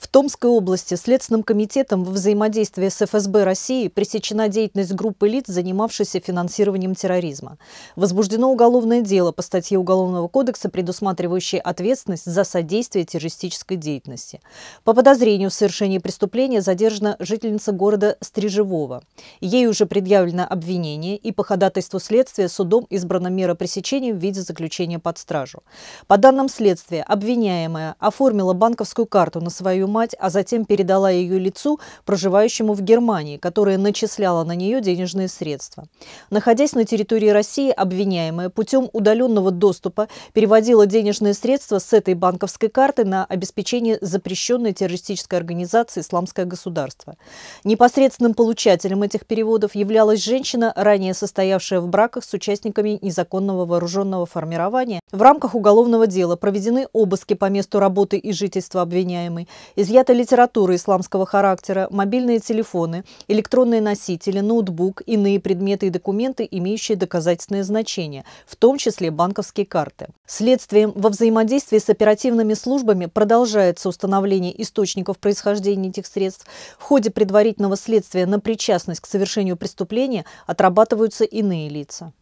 В Томской области Следственным комитетом во взаимодействии с ФСБ России пресечена деятельность группы лиц, занимавшейся финансированием терроризма. Возбуждено уголовное дело по статье Уголовного кодекса, предусматривающей ответственность за содействие террористической деятельности. По подозрению в совершении преступления задержана жительница города Стрижевого. Ей уже предъявлено обвинение и по ходатайству следствия судом избрана мера пресечения в виде заключения под стражу. По данным следствия, обвиняемая оформила банковскую карту на свою мать, а затем передала ее лицу, проживающему в Германии, которая начисляла на нее денежные средства. Находясь на территории России, обвиняемая путем удаленного доступа переводила денежные средства с этой банковской карты на обеспечение запрещенной террористической организации «Исламское государство». Непосредственным получателем этих переводов являлась женщина, ранее состоявшая в браках с участниками незаконного вооруженного формирования. В рамках уголовного дела проведены обыски по месту работы и жительства обвиняемой. Изъята литература исламского характера, мобильные телефоны, электронные носители, ноутбук, иные предметы и документы, имеющие доказательное значение, в том числе банковские карты. Следствием во взаимодействии с оперативными службами продолжается установление источников происхождения этих средств. В ходе предварительного следствия на причастность к совершению преступления отрабатываются иные лица.